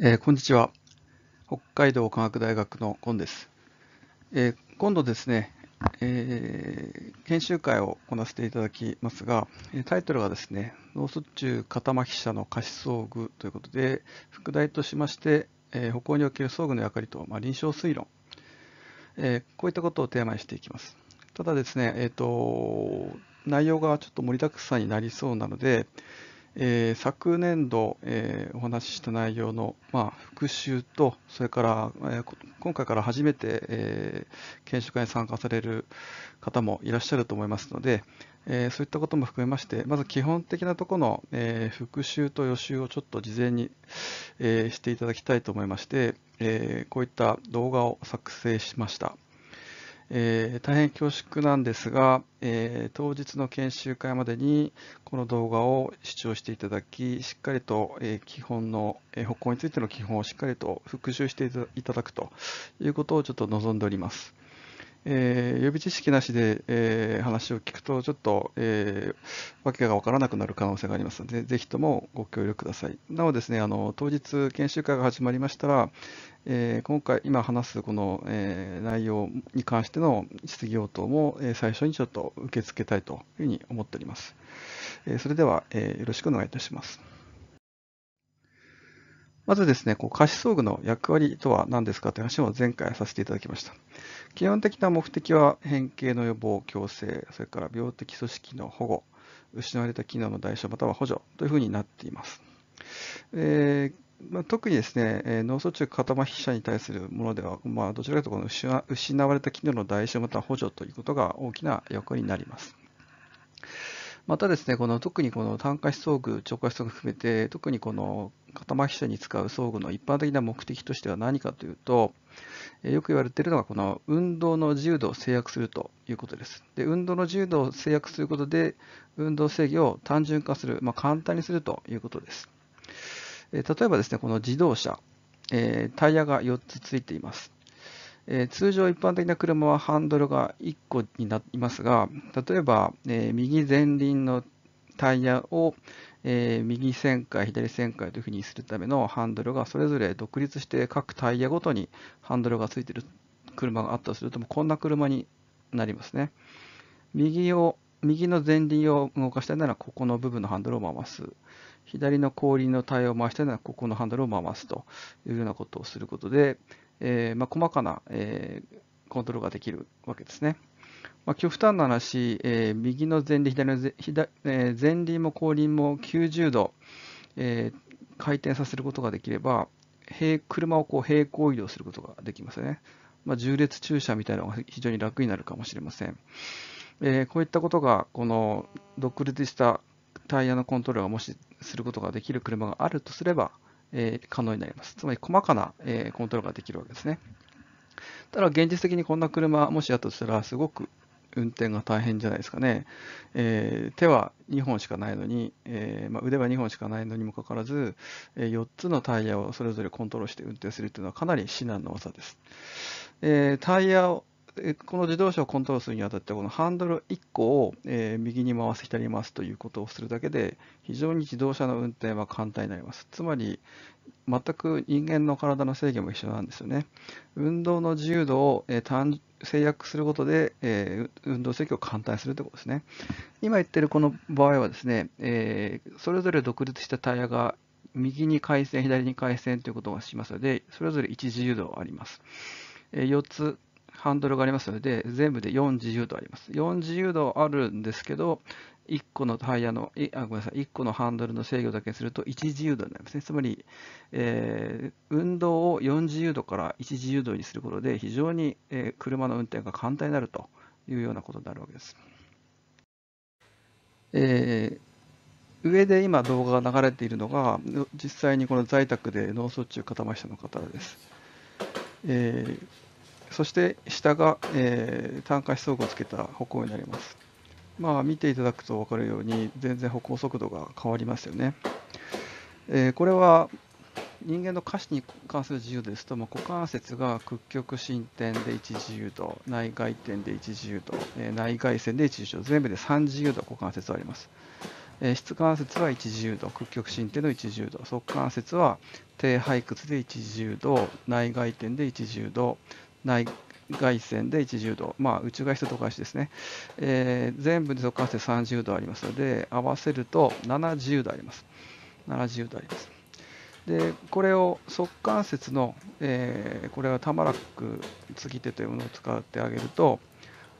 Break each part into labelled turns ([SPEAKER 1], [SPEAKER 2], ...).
[SPEAKER 1] えー、こんにちは。北海道科学大学の今です。えー、今度ですね、えー、研修会を行わせていただきますが、タイトルはですね、脳卒中肩麻痺者の過失装具ということで、副題としまして、え歩行における装具の役割と、まあ、臨床推論、えこういったことをテーマにしていきます。ただですね、えーと、内容がちょっと盛りだくさんになりそうなので、えー、昨年度、えー、お話しした内容の、まあ、復習と、それから、えー、今回から初めて、えー、研修会に参加される方もいらっしゃると思いますので、えー、そういったことも含めまして、まず基本的なところの、えー、復習と予習をちょっと事前に、えー、していただきたいと思いまして、えー、こういった動画を作成しました。えー、大変恐縮なんですが、えー、当日の研修会までにこの動画を視聴していただき、しっかりと、えー、基本の、え歩行についての基本をしっかりと復習していただくということをちょっと望んでおります。えー、予備知識なしで、えー、話を聞くと、ちょっと、えー、わけが分からなくなる可能性がありますので、ぜひともご協力ください。なおですね、あの当日、研修会が始まりましたら、えー、今回今話すこの、えー、内容に関しての質疑応答も、えー、最初にちょっと受け付けたいというふうに思っております。えー、それでは、えー、よろしくお願いいたします。まずですね、こう貸し装具の役割とは何ですかという話を前回させていただきました。基本的な目的は変形の予防、矯正、それから病的組織の保護、失われた機能の代償または補助というふうになっています。えーまあ、特にですね、えー、脳卒中型麻痺者に対するものでは、まあ、どちらかというとこの失われた機能の代償または補助ということが大きな役になります。またですね、この特にこの単価思装具、超過し装具含めて、特にこの肩麻痺者に使う装具の一般的な目的としては何かというと、よく言われているのが、この運動の自由度を制約するということです。で運動の自由度を制約することで、運動制御を単純化する、まあ、簡単にするということです。え例えばですね、この自動車、えタイヤが4つついています。え通常一般的な車はハンドルが1個になりますが、例えば、え右前輪のタイヤを、え右旋回、左旋回というふうにするためのハンドルがそれぞれ独立して各タイヤごとにハンドルがついている車があったとすると、こんな車になりますね。右を右の前輪を動かしたいなら、ここの部分のハンドルを回す。左の後輪の対応を回したのなここのハンドルを回すというようなことをすることで、えー、まあ、細かな、えー、コントロールができるわけですね。まあ、極端な話、えー、右の前輪、左の前左、え前輪も後輪も90度、え回転させることができれば、平車をこう平行移動することができますよね。まあ、重列駐車みたいなのが非常に楽になるかもしれません。えー、こういったことが、この独立したタイヤのコントロールがもしすることができる車があるとすれば、えー、可能になります。つまり細かな、えー、コントロールができるわけですね。ただ現実的にこんな車、もしやとしたら、すごく運転が大変じゃないですかね。えー、手は2本しかないのに、えー、まあ、腕は2本しかないのにもかかわらず、え4つのタイヤをそれぞれコントロールして運転するというのはかなり至難の技です。えタイヤをこの自動車をコントロールするにあたってこのハンドル1個を、え右に回す左に回すということをするだけで非常に自動車の運転は簡単になりますつまり全く人間の体の制御も一緒なんですよね運動の自由度を、え制約することで、え運動制御を簡単にするということですね今言ってるこの場合はですね、えそれぞれ独立したタイヤが右に回線左に回線ということがしますのでそれぞれ1自由度あります4つハンドルがありますので、全部で4自由度あります。4自由度あるんですけど、1個のタイヤの、あごめんなさい、1個のハンドルの制御だけすると1自由度になりますね。つまり、えー、運動を4自由度から1自由度にすることで、非常に、えー、車の運転が簡単になるというようなことになるわけです。えー上で今動画が流れているのが実際にこの在宅で脳卒中肩ましたの方です、えー、そして下が、えー、単価指数をつけた歩行になります。まあ見ていただくと分かるように全然歩行速度が変わりますよね。えー、これは人間の下肢に関する自由ですと、まあ、股関節が屈曲伸展で1自由度、内外転で1自由度、えー、内外旋で1自由度、全部で3自由度股関節はあります。えー、質関節は1自由度、屈曲伸展の1自由度、側関節は低背屈で1自由度、内外転で1自由度、内外線で1度、まあ、宇宙外線と外しですね、えー、全部で速乾性30度ありますので、合わせると70度あります。70度あります。で、これを速関節の、えー、これはタマラック継ぎ手というものを使ってあげると、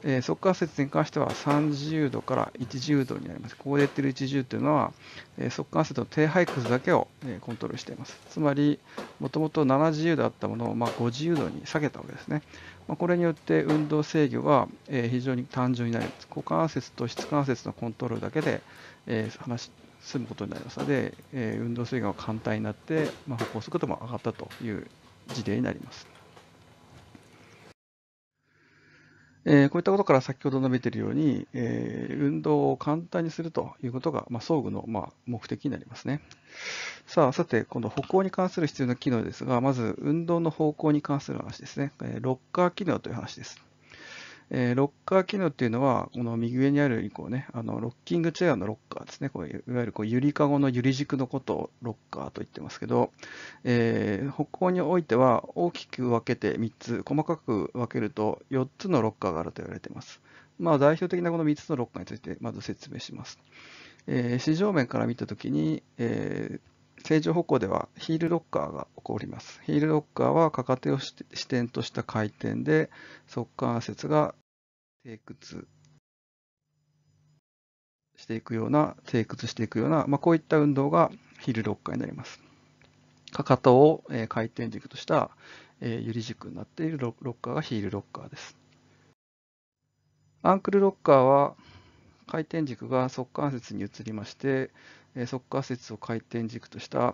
[SPEAKER 1] えー、速節に関しては30度から10度になります。ここで言ってる10というのは、えー、速節の低排屈だけを、えー、コントロールしています。つまり、もともと70度あったものを、まあ、50度に下げたわけですね。まあ、これによって運動制御は、えー、非常に単純になります。股関節と質関節のコントロールだけで、えー、話済むことになりますので、えー、運動制御が簡単になって、まあ、歩行速度も上がったという事例になります。えー、こういったことから先ほど述べているように、えー、運動を簡単にするということが、まあ、装具の、まあ、目的になりますね。さあ、さて、今度歩行に関する必要な機能ですが、まず運動の方向に関する話ですね。えロッカー機能という話です。えー、ロッカー機能っていうのは、この右上にあるこう、ね、あのロッキングチェアのロッカーですね、こういわゆるこうゆりかごのゆり軸のことをロッカーと言ってますけど、えー、歩行においては大きく分けて3つ、細かく分けると4つのロッカーがあると言われています。まあ、代表的なこの3つのロッカーについてまず説明します。えー、市場面から見たときに、えー、正常歩行ではヒールロッカーが起こります。ヒールロッカーはかか手を支点とした回転で、足関節が低屈していくような、低屈していくような、まあ、こういった運動がヒルロッカーになります。かかとを回転軸としたゆり軸になっているロッカーがヒールロッカーです。アンクルロッカーは回転軸が側関節に移りまして、側関節を回転軸とした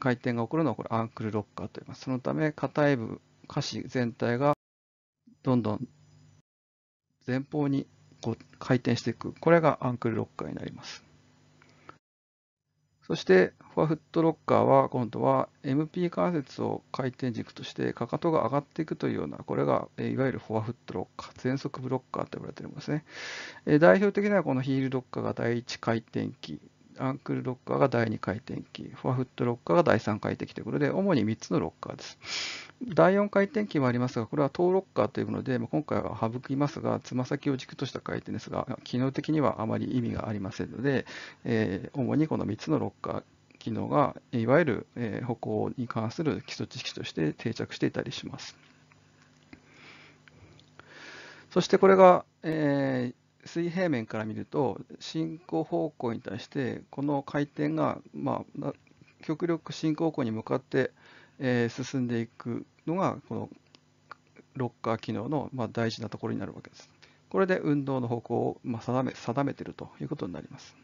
[SPEAKER 1] 回転が起こるのはこれアンクルロッカーと言います。そのため、硬い部、下肢全体がどんどん前方にこう回転していく。これがアンクルロッカーになります。そしてフォアフットロッカーは今度は MP 関節を回転軸としてかかとが上がっていくというような、これがいわゆるフォアフットロッカー、全速ブロッカーと呼ばれているものですね。代表的なこのヒールロッカーが第1回転機アンクルロッカーが第2回転機、フォアフットロッカーが第3回転機ということで、主に3つのロッカーです。第4回転機もありますが、これはトーロッカーというもので、今回は省きますが、つま先を軸とした回転ですが、機能的にはあまり意味がありませんので、えー、主にこの3つのロッカー、機能がいわゆる、え歩行に関する基礎知識として定着していたりします。そしてこれが、えー、水平面から見ると進行方向に対してこの回転が、まあ、極力進行方向に向かって、え進んでいくのがこのロッカー機能の、まあ、大事なところになるわけです。これで運動の方向を、まあ、定め定めているということになります。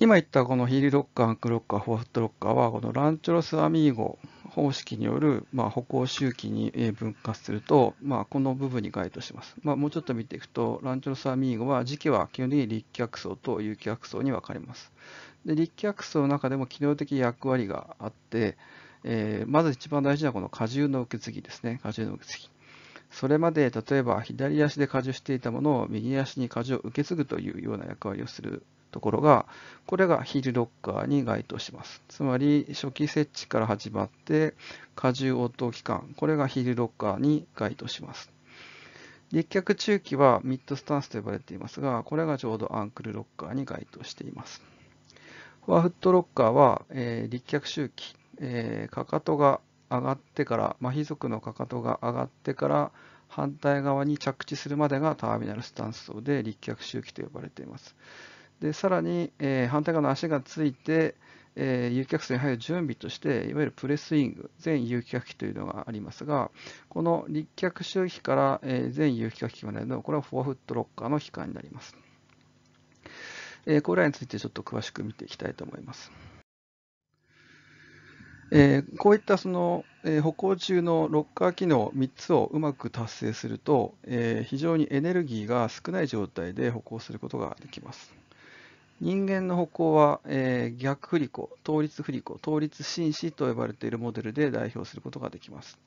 [SPEAKER 1] 今言ったこのヒールロッカー、アンクロッカー、フォワットロッカーは、このランチョロスアミーゴ方式による、まあ、歩行周期に分割すると、まあ、この部分に該当します。まあ、もうちょっと見ていくと、ランチョロスアミーゴは、時期は基本的に立脚層と有脚層に分かれます。で立脚層の中でも機能的役割があって、えー、まず一番大事なこの荷重の受け継ぎですね。荷重の受け継ぎ。それまで例えば左足で荷重していたものを右足に荷重を受け継ぐというような役割をするところが、これがヒルロッカーに該当します。つまり、初期設置から始まって、荷重応答期間、これがヒルロッカーに該当します。立脚中期はミッドスタンスと呼ばれていますが、これがちょうどアンクルロッカーに該当しています。フォアフットロッカーは、えー、立脚周期、えー、かかとが上がってから、麻痺族のかかとが上がってから、反対側に着地するまでがターミナルスタンス層で立脚周期と呼ばれています。でさらに、えー、反対側の足がついて、えー、有客室に入る準備として、いわゆるプレスイング、全有機客機というのがありますが、この立脚周期から、えー、全有機客機までの、これはフォアフットロッカーの期間になります。えー、これらについてちょっと詳しく見ていきたいと思います。えー、こういったその、えー、歩行中のロッカー機能3つをうまく達成すると、えー、非常にエネルギーが少ない状態で歩行することができます。人間の歩行は、えー、逆振り子、倒立振り子、倒立紳士と呼ばれているモデルで代表することができます。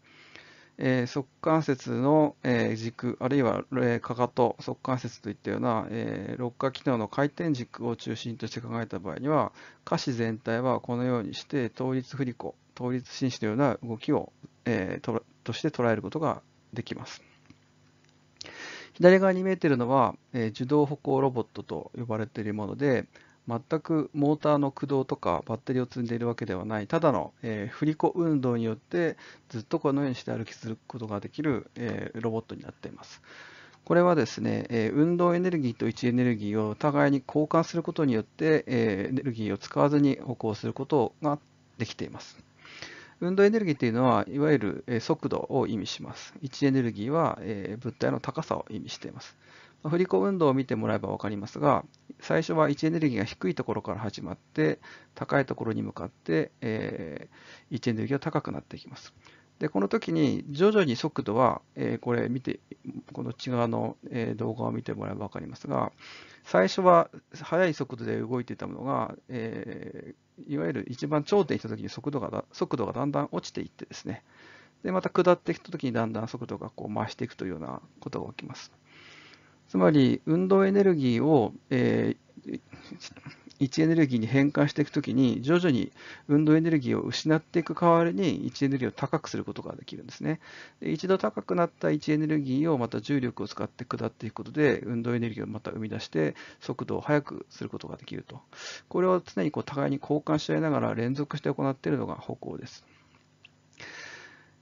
[SPEAKER 1] えー、足関節の、えー、軸、あるいは、えー、かかと、足関節といったような、えー、肋下機能の回転軸を中心として考えた場合には、下肢全体はこのようにして、倒立振り子、倒立紳士のような動きを、えー、ととして捉えることができます。左側に見えているのは、えー、自動歩行ロボットと呼ばれているもので、全くモーターの駆動とかバッテリーを積んでいるわけではない、ただの、えー、振り子運動によってずっとこのようにして歩きすることができる、えー、ロボットになっています。これはですね、え運動エネルギーと位置エネルギーを互いに交換することによって、えエネルギーを使わずに歩行することができています。運動エネルギーというのは、いわゆる速度を意味します。位置エネルギーは物体の高さを意味しています。振り子運動を見てもらえば分かりますが、最初は位置エネルギーが低いところから始まって、高いところに向かって、え位置エネルギーが高くなっていきます。で、この時に徐々に速度は、えー、これ見て、この内側の、え動画を見てもらえば分かりますが、最初は速い速度で動いていたものが、えー、いわゆる一番頂点に来た時に速度が速度がだんだん落ちていってですね、でまた下っていた時にだんだん速度がこう増していくというようなことが起きます。つまり、運動エネルギーを、えー位置エネルギーに変換していくときに、徐々に運動エネルギーを失っていく代わりに、位置エネルギーを高くすることができるんですね。で一度高くなった位置エネルギーをまた重力を使って下っていくことで、運動エネルギーをまた生み出して、速度を速くすることができると。これを常にこう互いに交換し合いながら連続して行っているのが歩行です。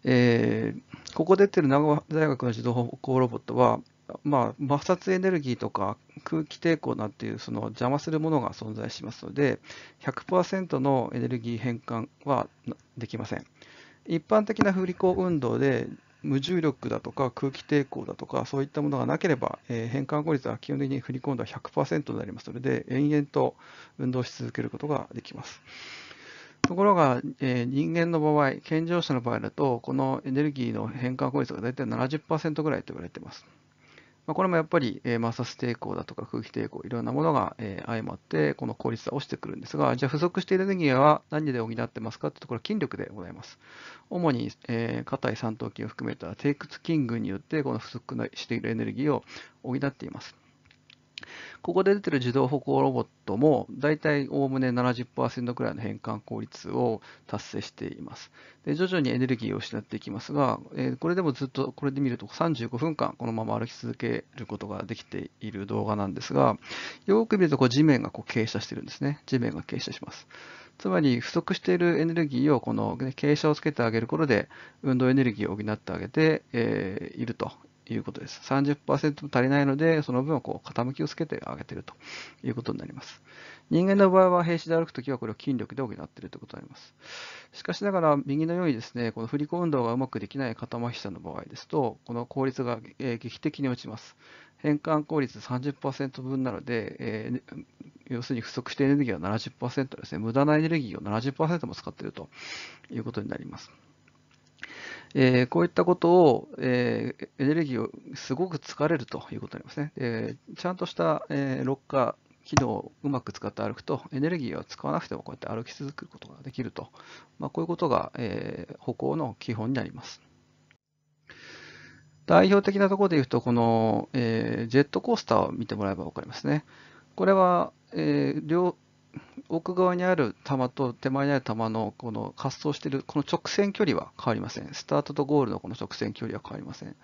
[SPEAKER 1] えー、ここ出てる長和大学の自動歩行ロボットは、まあ、摩擦エネルギーとか空気抵抗なんていうその邪魔するものが存在しますので100%のエネルギー変換はできません一般的な振り子運動で無重力だとか空気抵抗だとかそういったものがなければ、え変換効率は基本的に振り込んだ100%になりますので延々と運動し続けることができますところが、え人間の場合健常者の場合だとこのエネルギーの変換効率が大体70%ぐらいと言われていますまあ、これもやっぱり、え摩擦抵抗だとか空気抵抗、いろんなものが、えー、相まって、この効率は落ちてくるんですが、じゃあ付属しているエネルギーは何で補ってますかというところは筋力でございます。主に、え硬い三頭筋を含めた低屈筋群によって、この付属しているエネルギーを補っています。ここで出てる自動歩行ロボットも、大体おおむね70%くらいの変換効率を達成しています。で徐々にエネルギーを失っていきますが、えこれでもずっと、これで見ると35分間、このまま歩き続けることができている動画なんですが、よく見るとこう地面がこう傾斜してるんですね。地面が傾斜します。つまり不足しているエネルギーをこの傾斜をつけてあげることで運動エネルギーを補ってあげているということです。30%足りないので、その分はこう傾きをつけて上げているということになります。人間の場合は平視で歩くときはこれを筋力で補っているということになります。しかしながら、右のようにですね、この振り子運動がうまくできない肩麻痺者の場合ですと、この効率が劇的に落ちます。変換効率30%分なので、えー、要するに不足してエネルギーは70%ですね、無駄なエネルギーを70%も使っているということになります。えー、こういったことを、えー、エネルギーをすごく疲れるということになりますね。えー、ちゃんとした、えー、ロッカー、機能をうまく使って歩くと、エネルギーを使わなくてもこうやって歩き続けることができると、まあ、こういうことが、えー、歩行の基本になります。代表的なところで言うと、この、えー、ジェットコースターを見てもらえば分かりますね。これは、えー、両奥側にある球と手前にある球のこの滑走しているこの直線距離は変わりません。スタートとゴールのこの直線距離は変わりません。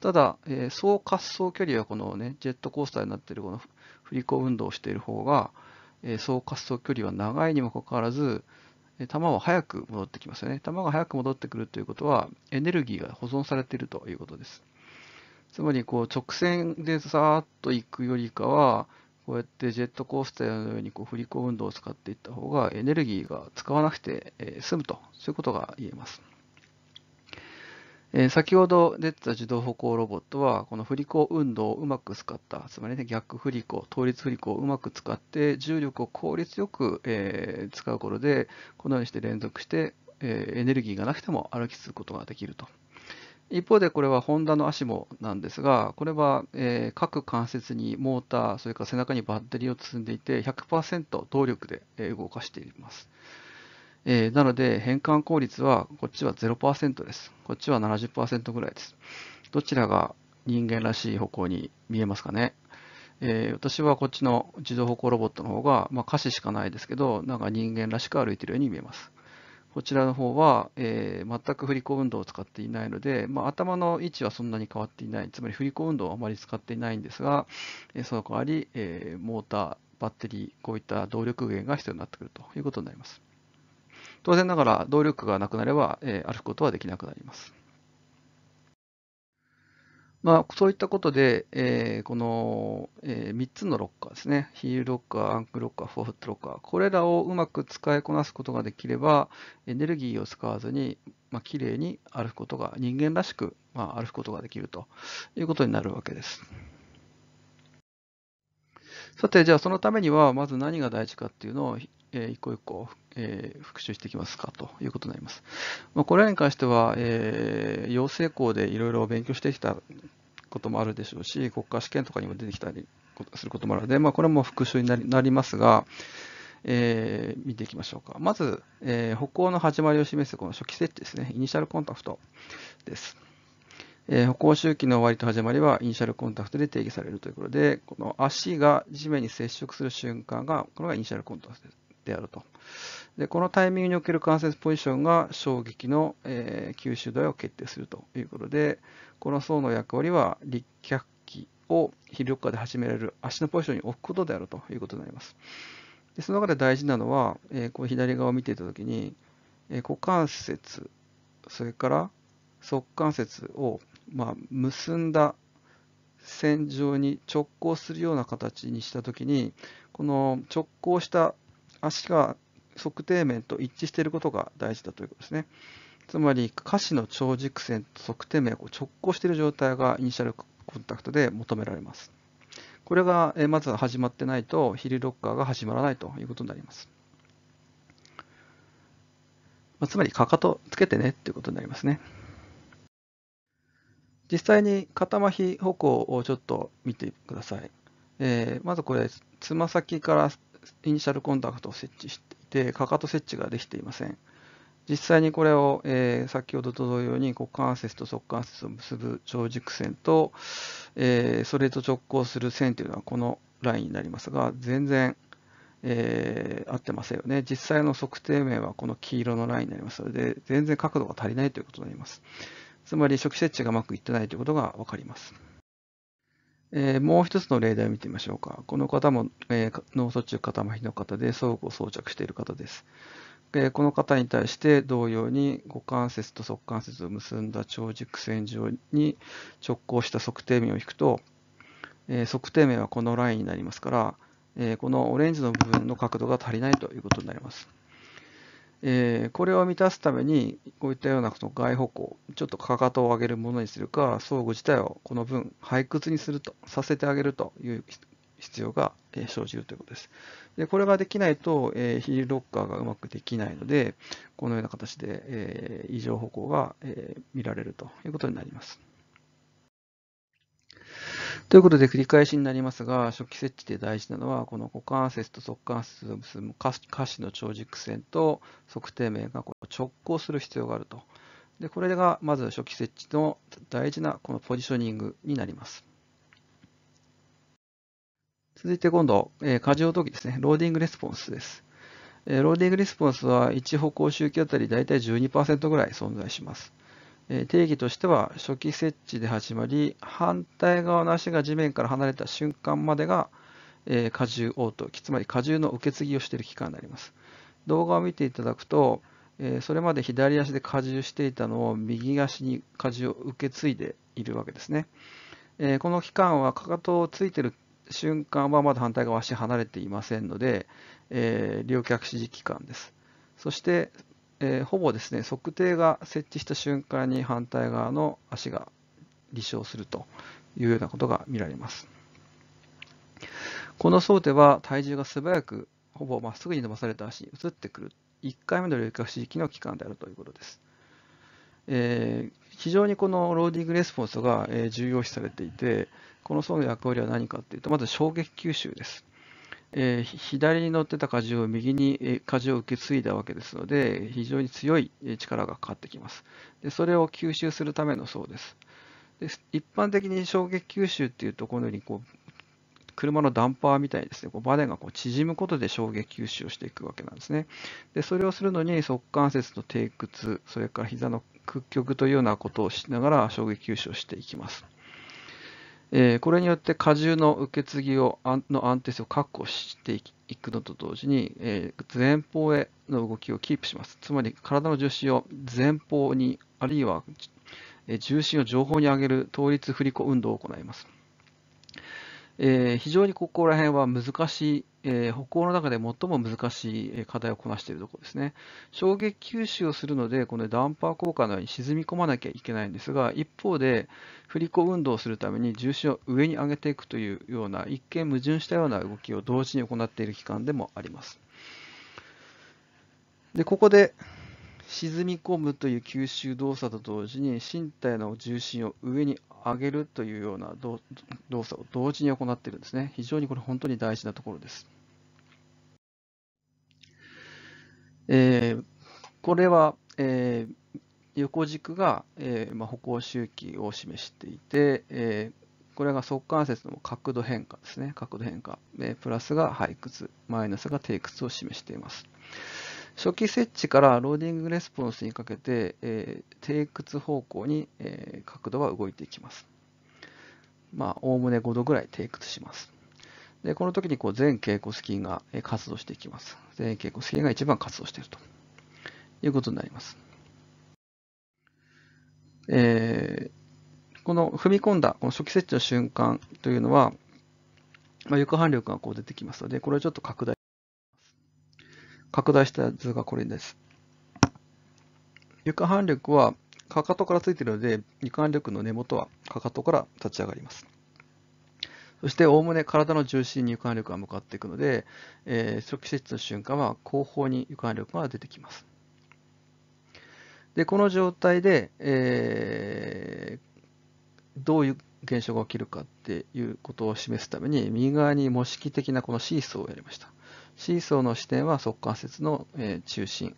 [SPEAKER 1] ただ、えー、総滑走距離はこのね、ジェットコースターになっているこの振り子運動をしている方が、えー、総滑走距離は長いにもかかわらず、球は早く戻ってきますよね。球が早く戻ってくるということは、エネルギーが保存されているということです。つまりこう直線でザーッと行くよりかは、こうやってジェットコースターのようにこう振り子運動を使っていった方がエネルギーが使わなくて済むと、そういうことが言えます。え先ほど出てた自動歩行ロボットは、この振り子運動をうまく使った、つまり、ね、逆振り子、倒立振り子をうまく使って、重力を効率よく、え使うことで、このようにして連続して、えエネルギーがなくても歩きすることができると。一方でこれはホンダの足もなんですが、これは、え各関節にモーター、それから背中にバッテリーを積んでいて100%動力で、え動かしています。えなので変換効率はこっちは0%です。こっちは70%ぐらいです。どちらが人間らしい歩行に見えますかね、え私はこっちの自動歩行ロボットの方が、まあ、歌詞しかないですけど、なんか人間らしく歩いてるように見えます。こちらの方は、えー、全く振り子運動を使っていないので、まあ、頭の位置はそんなに変わっていない、つまり振り子運動はあまり使っていないんですが、えー、その代わり、えー、モーター、バッテリー、こういった動力源が必要になってくるということになります。当然ながら動力がなくなれば、えー、歩くことはできなくなります。まあ、そういったことで、えー、この、えー、3つのロッカーですね、ヒールロッカー、アンクロッカー、フォーフットロッカー、これらをうまく使いこなすことができれば、エネルギーを使わずに、まあ、綺麗に歩くことが、人間らしく、まあ、歩くことができるということになるわけです。さて、じゃあそのためには、まず何が大事かっていうのをえ一個一個、えー、復習していきますかということになります。まあ、これらに関しては、えー、養成校でいろいろ勉強してきたこともあるでしょうし、国家試験とかにも出てきたりすることもあるので、まあ、これも復習になりなりますが、えー、見ていきましょうか。まず、えー、歩行の始まりを示すこの初期設置ですね、イニシャルコンタクトです。えー、歩行周期の終わりと始まりはイニシャルコンタクトで定義されるということで、この足が地面に接触する瞬間が、これがイニシャルコンタクトです。であると。でこのタイミングにおける関節ポジションが衝撃の、えー、吸収度合いを決定するということで、この層の役割は立脚器を非力下で始められる足のポジションに置くことであるということになります。でその中で大事なのは、えー、こう左側を見ていたときに、えー、股関節、それから側関節を、まあ、結んだ線上に直行するような形にしたときに、この直行した足が測定面と一致していることが大事だということですね。つまり、下肢の超軸線と測定面が直行している状態がイニシャルコンタクトで求められます。これがまず始まってないと、ヒルロッカーが始まらないということになります。つまり、かかとつけてねということになりますね。実際に片麻痺歩行をちょっと見てください。えー、まずこれ、つま先からイニシャルコンタクトを設置していて、かかと設置ができていません。実際にこれを、えー、先ほどと同様に股関節と側関節を結ぶ長軸線と、えー、それと直行する線というのはこのラインになりますが、全然、えー、合ってませんよね。実際の測定面はこの黄色のラインになりますので、全然角度が足りないということになります。つまり初期設置がうまくいってないということが分かります。えー、もう一つの例題を見てみましょうか。この方も、えー、脳卒中肩麻痺の方で装具を装着している方です。えこの方に対して同様に股関節と側関節を結んだ長軸線上に直行した測定面を引くと、え測定面はこのラインになりますから、えこのオレンジの部分の角度が足りないということになります。えー、これを満たすために、こういったようなその外歩行、ちょっとかかとを上げるものにするか、装具自体をこの分、背屈にすると、させてあげるという必要が生じるということです。でこれができないと、えー、ヒールロッカーがうまくできないので、このような形で、えー、異常歩行が、え見られるということになります。ということで繰り返しになりますが、初期設置で大事なのは、この股関節と側関節を結ぶ下肢の長軸線と測定面がこ直行する必要があると。でこれがまず初期設置の大事なこのポジショニングになります。続いて今度、え過剰動機ですね。ローディングレスポンスです。えローディングレスポンスは1歩行周期あたり大体12%ぐらい存在します。定義としては初期設置で始まり反対側の足が地面から離れた瞬間までが荷重応答つまり荷重の受け継ぎをしている期間になります動画を見ていただくとそれまで左足で荷重していたのを右足に荷重を受け継いでいるわけですねこの期間はかかとをついている瞬間はまだ反対側足離れていませんので、え両脚支持期間ですそしてえー、ほぼですね測定が設置した瞬間に反対側の足が離床するというようなことが見られます。この想定は体重が素早くほぼまっすぐに伸ばされた足に移ってくる1回目の累覚刺激の期間であるということです。えー、非常にこのローディングレスポンスが重要視されていて、この層の役割は何かっていうと、まず衝撃吸収です。えー、左に乗ってた荷重を右に、え荷重を受け継いだわけですので、非常に強い力がかかってきます。でそれを吸収するためのそうです。で一般的に衝撃吸収っていうと、このようにこう車のダンパーみたいにですね、こうバネがこう縮むことで衝撃吸収をしていくわけなんですね。でそれをするのに、側関節の低屈、それから膝の屈曲というようなことをしながら衝撃吸収をしていきます。えこれによって荷重の受け継ぎをの安定性を確保していくのと同時に、え前方への動きをキープします。つまり体の重心を前方に、あるいは重心を上方に上げる倒立振り子運動を行います。え非常にここら辺は難しいえー、北欧の中で最も難しい課題をこなしているところですね。衝撃吸収をするので、このダンパー効果のように沈み込まなきゃいけないんですが、一方で、振り子運動をするために重心を上に上げていくというような、一見矛盾したような動きを同時に行っている期間でもあります。で、ここで、沈み込むという吸収動作と同時に身体の重心を上に上げるというような動作を同時に行っているんですね。非常にこれ本当に大事なところです。えー、これは、えー、横軸が、えーまあ、歩行周期を示していて、えー、これが側関節の角度変化ですね。角度変化。えー、プラスが背屈、マイナスが低屈を示しています。初期設置からローディングレスポンスにかけて、えー、低屈方向に、えー、角度は動いていきます。まあ、おおむね5度ぐらい低屈します。で、この時にこう全蛍骨筋が活動していきます。全蛍骨筋が一番活動しているということになります。えー、この踏み込んだこの初期設置の瞬間というのは、まあ、翼反力がこう出てきますので、これをちょっと拡大拡大した図がこれです。床反力はかかとからついているので、床反力の根元はかかとから立ち上がります。そして、おおむね体の重心に床反力が向かっていくので、えー、初期施設の瞬間は後方に床反力が出てきます。で、この状態で、えー、どういう現象が起きるかっていうことを示すために、右側に模式的なこのシーソーをやりました。シーソーの視点は速関節の、え中心、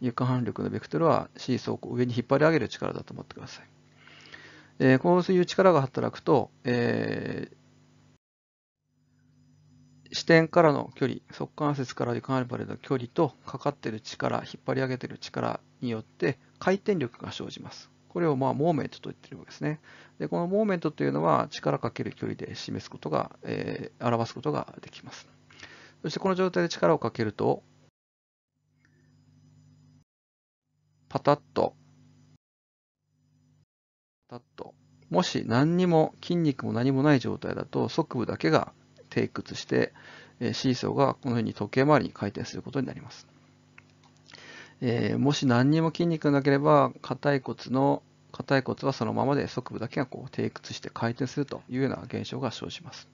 [SPEAKER 1] 床反力のベクトルはシーソーを上に引っ張り上げる力だと思ってください。えー、こういう力が働くと、えー、視点からの距離、側関節から床反力の距離とかかってる力、引っ張り上げてる力によって回転力が生じます。これをまあモーメントと言ってるわけですね。でこのモーメントというのは力かける距離で示すことが、えー、表すことができます。そしてこの状態で力をかけると、パタッと、パタッと、もし何にも筋肉も何もない状態だと、側部だけが低屈して、シーソーがこのように時計回りに回転することになります。えー、もし何にも筋肉がなければ、硬い骨の硬い骨はそのままで側部だけがこう低屈して回転するというような現象が生じます。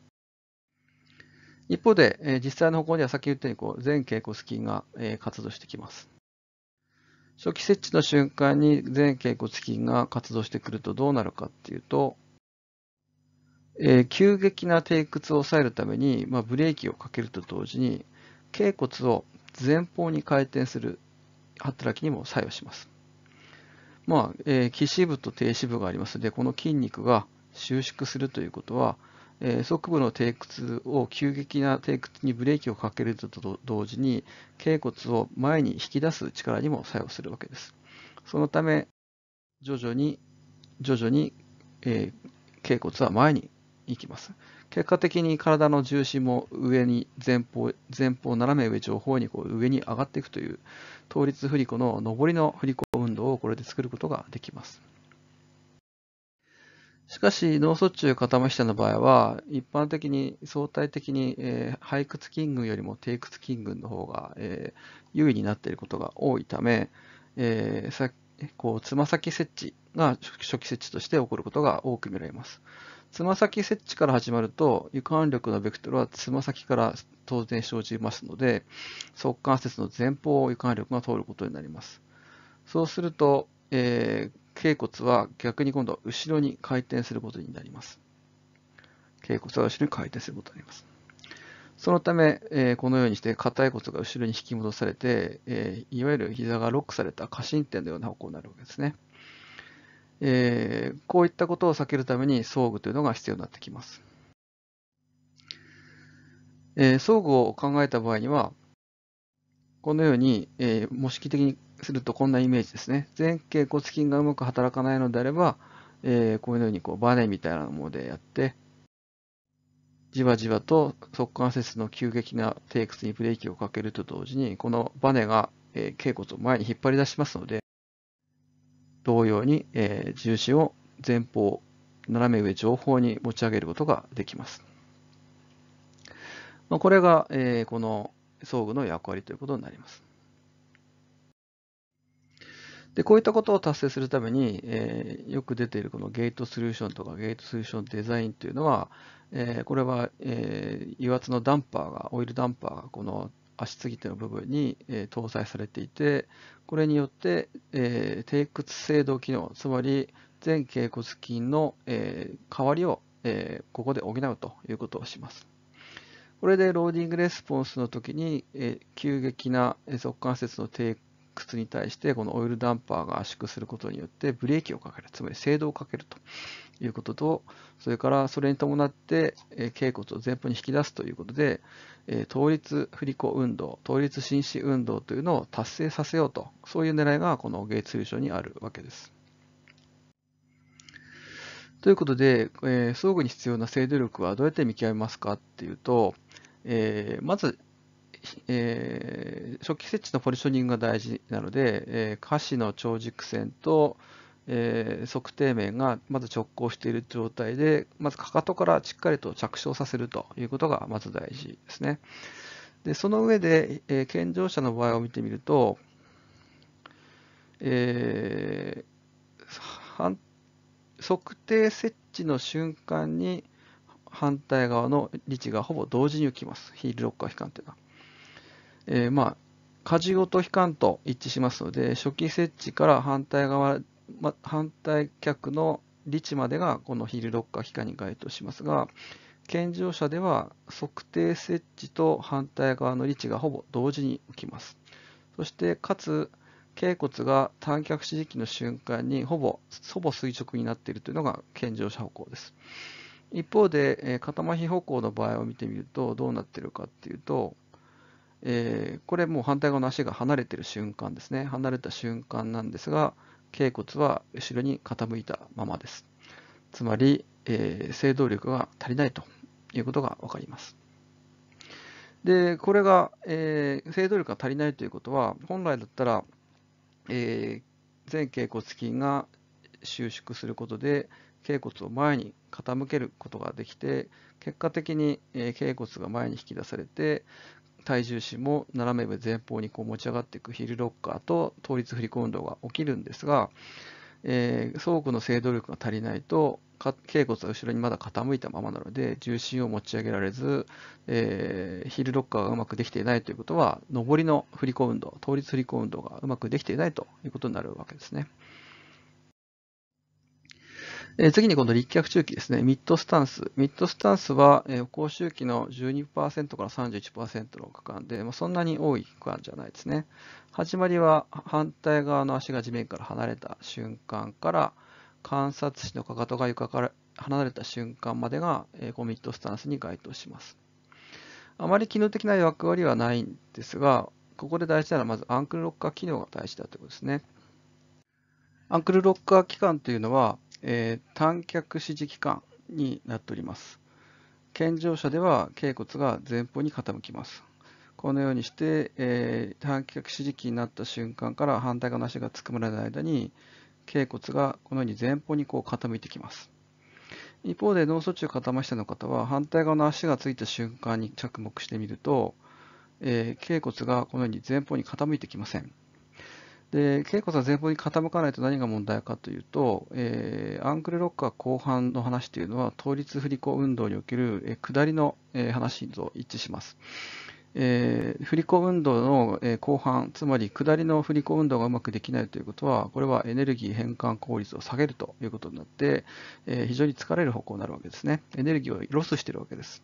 [SPEAKER 1] 一方で、え実際の方向には先言ったようにこう全頸骨筋が、え活動してきます。初期設置の瞬間に全頸骨筋が活動してくるとどうなるかっていうと、えー、急激な低屈を抑えるために、まあ、ブレーキをかけると同時に頸骨を前方に回転する働きにも作用します。まあ、えー、起死部と低死部がありますので、この筋肉が収縮するということは、えー、側部の低屈を急激な低屈にブレーキをかけると同時に脛骨を前に引き出す力にも作用するわけです。そのため徐々に徐々に、えー、頸骨は前に行きます。結果的に体の重心も上に前方前方斜め上上方にこう上に上がっていくという倒立振り子の上りの振り子運動をこれで作ることができます。しかし、脳卒中麻痺下の場合は、一般的に相対的に、えー、背屈筋群よりも低屈筋群の方が、えー、優位になっていることが多いため、えー、さこうつま先設置が初期設置として起こることが多く見られます。つま先設置から始まると、床管力のベクトルはつま先から当然生じますので、速関節の前方を床管力が通ることになります。そうすると、えー頸骨は逆に今度は後ろに回転することになります。頸骨は後ろに回転することになります。そのため、えー、このようにして硬い骨が後ろに引き戻されて、えー、いわゆる膝がロックされた過伸点のような方向になるわけですね。えー、こういったことを避けるために装具というのが必要になってきます。えー、装具を考えた場合には、このように、えー、模式的にするとこんなイメージですね。前傾骨筋がうまく働かないのであれば、えー、こういうようにこうバネみたいなものでやって、じわじわと側関節の急激な低屈にブレーキをかけると同時に、このバネが、えー、脛骨を前に引っ張り出しますので、同様に、えー、重心を前方、斜め上上方に持ち上げることができます。まあ、これが、えー、この装具の役割ということになります。で、こういったことを達成するために、えー、よく出ているこのゲートソリューションとかゲートソリューションデザインというのは、えー、これは、えー、油圧のダンパーが、オイルダンパーがこの足継ぎ手の部分に、えー、搭載されていて、これによって、えー、低屈制動機能、つまり全脛骨筋の、えー、代わりを、えー、ここで補うということをします。これでローディングレスポンスの時に、えー、急激な側関節の低靴に対してこのオイルダンパーが圧縮することによってブレーキをかける、つまり制動をかけるということと、それからそれに伴って脛骨を前方に引き出すということで、倒立振り子運動、倒立紳士運動というのを達成させようと、そういう狙いがこのゲイツ流症にあるわけです。ということで、えー、相互に必要な制動力はどうやって見極めますかっていうと、えー、まずえー、初期設置のポジショニングが大事なので、えー、下肢の長軸線と、えー、測定面がまず直行している状態で、まずかかとからしっかりと着床させるということがまず大事ですね。でその上で、えー、健常者の場合を見てみると、えー、測定設置の瞬間に反対側の位置がほぼ同時に浮きます。ヒールロッカー悲観というのは。えー、まあ、事ごと悲観と一致しますので、初期設置から反対側、ま、反対脚の位置までがこのヒルロッカー機関に該当しますが、健常者では測定設置と反対側の位置がほぼ同時に起きます。そして、かつ、頸骨が短脚指示器の瞬間にほぼほぼ垂直になっているというのが健常者歩行です。一方で、え肩麻痺歩行の場合を見てみるとどうなっているかっていうと、えー、これもう反対側の足が離れてる瞬間ですね。離れた瞬間なんですが、頸骨は後ろに傾いたままです。つまり、えー、制動力が足りないということが分かります。で、これが、えー、制動力が足りないということは、本来だったら、えー、前頸骨筋が収縮することで、頸骨を前に傾けることができて、結果的に、えー、頸骨が前に引き出されて、体重心も斜め上前方にこう持ち上がっていくヒルロッカーと倒立振り子運動が起きるんですが、えー、庫の制動力が足りないと頸骨は後ろにまだ傾いたままなので重心を持ち上げられず、えー、ヒルロッカーがうまくできていないということは上りの振り子運動倒立振り子運動がうまくできていないということになるわけですね。え次に今度立脚周期ですね。ミッドスタンス。ミッドスタンスは、え高周期の12%から31%の区間で、そんなに多い区間じゃないですね。始まりは反対側の足が地面から離れた瞬間から、観察士のかかとが床から離れた瞬間までが、えコミットスタンスに該当します。あまり機能的な役割はないんですが、ここで大事なのはまずアンクルロッカー機能が大事だということですね。アンクルロッカー期間というのは、えー、短脚支持器官になっております。健常者では頸骨が前方に傾きます。このようにして、えー、短脚支持器になった瞬間から反対側の足がつくまれる間に頸骨がこのように前方にこう傾いてきます。一方で脳卒中を傾まての方は反対側の足がついた瞬間に着目してみると、えー、頸骨がこのように前方に傾いてきません。で頸さん、前方に傾かないと何が問題かというと、えー、アンクルロッカー後半の話というのは倒立振り子運動における、えー、下りの、えー、話と一致します。えー、振り子運動の、えー、後半、つまり下りの振り子運動がうまくできないということは、これはエネルギー変換効率を下げるということになって、えー、非常に疲れる方向になるわけですね。エネルギーをロスしているわけです。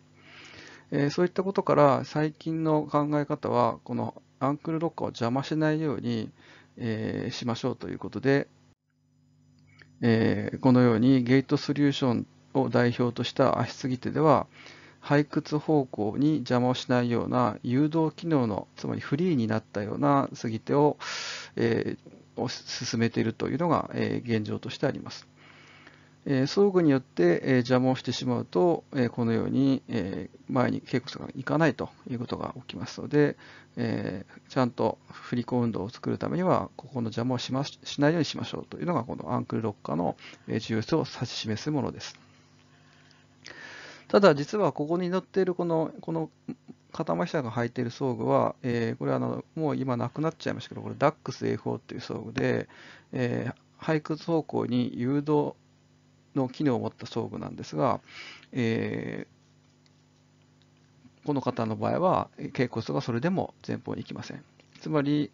[SPEAKER 1] えー、そういったことから、最近の考え方は、このアンクルロッカーを邪魔しないように、えー、しましょうということで、えー、このようにゲートソリューションを代表とした足継ぎ手では配掘方向に邪魔をしないような誘導機能のつまりフリーになったような継ぎ手を、えー、進めているというのが、えー、現状としてあります。え装具によって、え邪魔をしてしまうと、えこのように、え前に稽古とかいかないということが起きますので、えちゃんと振り子運動を作るためには、ここの邪魔をしましないようにしましょうというのが、このアンクルロッカーの重要性を指し示すものです。ただ、実はここに載っているこの、この固まりが履いている装具は、えー、これあの、もう今なくなっちゃいましたけど、これ DAXA4 という装具で、えー、背屈方向に誘導の機能を持った装具なんですが、えー、この方の場合は肩骨がそれでも前方に行きません。つまり、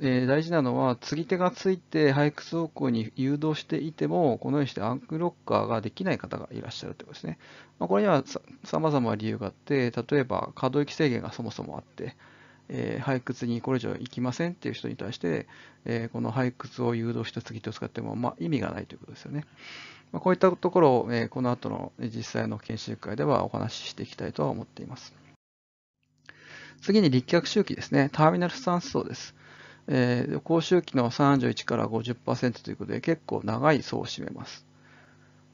[SPEAKER 1] えー、大事なのは継ぎ手がついて背屈方向に誘導していてもこのようにしてアンクロッカーができない方がいらっしゃるということですね。まあ、これにはさまざまな理由があって例えば可動域制限がそもそもあって、えー、背屈にこれ以上行きませんっていう人に対して、えー、この背屈を誘導した継ぎ手を使っても、まあ、意味がないということですよね。まこういったところを、えこの後の実際の研修会ではお話ししていきたいとは思っています。次に立脚周期ですね。ターミナルスタンス層です。えー、高周期の31から50%ということで結構長い層を占めます。